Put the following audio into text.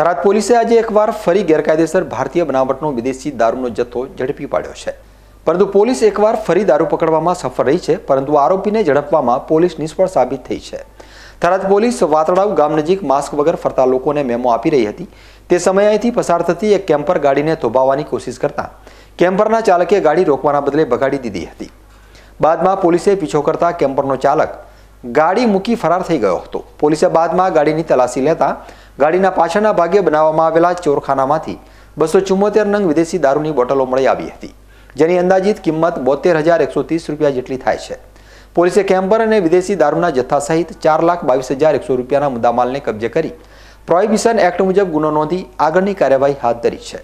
થરાદ પોલીસે આજે એકવાર ફરી ગેરકાયદેસર ભારતીય બનાવટનો વિદેશી દારૂનો જથ્થો ઝડપી પાડ્યો છે પરંતુ પોલીસ એકવાર ફરી દારૂ પકડવામાં સફળ રહી છે પરંતુ આરોપીને ઝડપવામાં પોલીસ નિષ્ફળ સાબિત થઈ છે થરાદ પોલીસ વાતડાવ ગામ નજીક માસ્ક વગર ફરતા લોકોને મેમો આપી રહી હતી તે સમયે અહીંથી પસાર થતી એક કેમ્પર ગાડીને થોભાવવાની કોશિશ કરતા કેમ્પરના ચાલકે ગાડી રોકવાના બદલે બગાડી દીધી હતી બાદમાં પોલીસે પીછો કરતા કેમ્પરનો ચાલક ગાડી મૂકી ફરાર થઈ ગયો હતો પોલીસે બાદમાં ગાડીની તલાશી લેતા ગાડીના પાછળના ભાગે બનાવવામાં આવેલા ચોરખાનામાંથી બસો ચુમ્મોતેર નંગ વિદેશી દારૂની બોટલો મળી આવી હતી જેની અંદાજિત કિંમત બોતેર હજાર એકસો ત્રીસ રૂપિયા જેટલી થાય છે પોલીસે કેમ્પર અને વિદેશી દારૂના જથ્થા સહિત ચાર લાખ બાવીસ હજાર એકસો રૂપિયાના મુદ્દામાલને કબજે કરી પ્રોહિબિશન એક્ટ મુજબ ગુનો નોંધી આગળની કાર્યવાહી હાથ ધરી છે